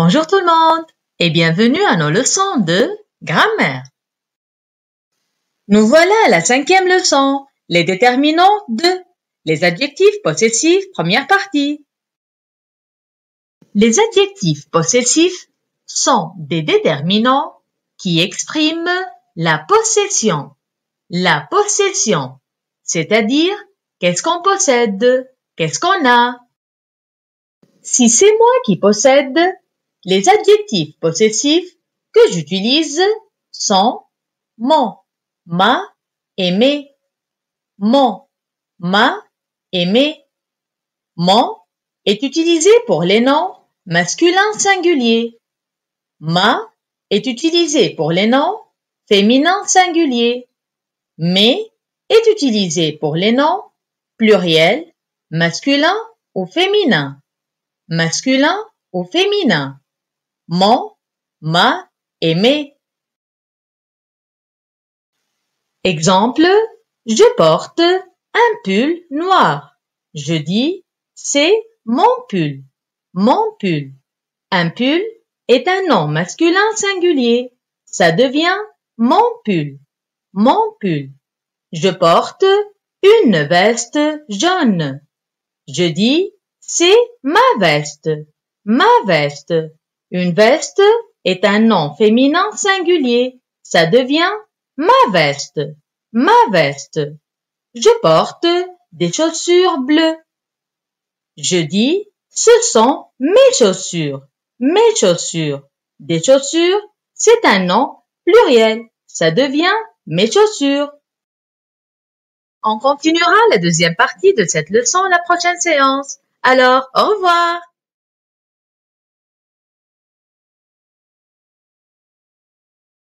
Bonjour tout le monde et bienvenue à nos leçons de grammaire. Nous voilà à la cinquième leçon, les déterminants de, les adjectifs possessifs, première partie. Les adjectifs possessifs sont des déterminants qui expriment la possession. La possession, c'est-à-dire qu'est-ce qu'on possède, qu'est-ce qu'on a. Si c'est moi qui possède, les adjectifs possessifs que j'utilise sont mon, ma et mes. Mon, ma et Mon est utilisé pour les noms masculins singuliers. Ma est utilisé pour les noms féminins singuliers. Mais est utilisé pour les noms pluriels, masculins ou féminins. Masculin ou féminin mon, ma aimé Exemple, je porte un pull noir. Je dis, c'est mon pull, mon pull. Un pull est un nom masculin singulier. Ça devient mon pull, mon pull. Je porte une veste jaune. Je dis, c'est ma veste, ma veste. Une veste est un nom féminin singulier. Ça devient ma veste, ma veste. Je porte des chaussures bleues. Je dis, ce sont mes chaussures, mes chaussures. Des chaussures, c'est un nom pluriel. Ça devient mes chaussures. On continuera la deuxième partie de cette leçon la prochaine séance. Alors, au revoir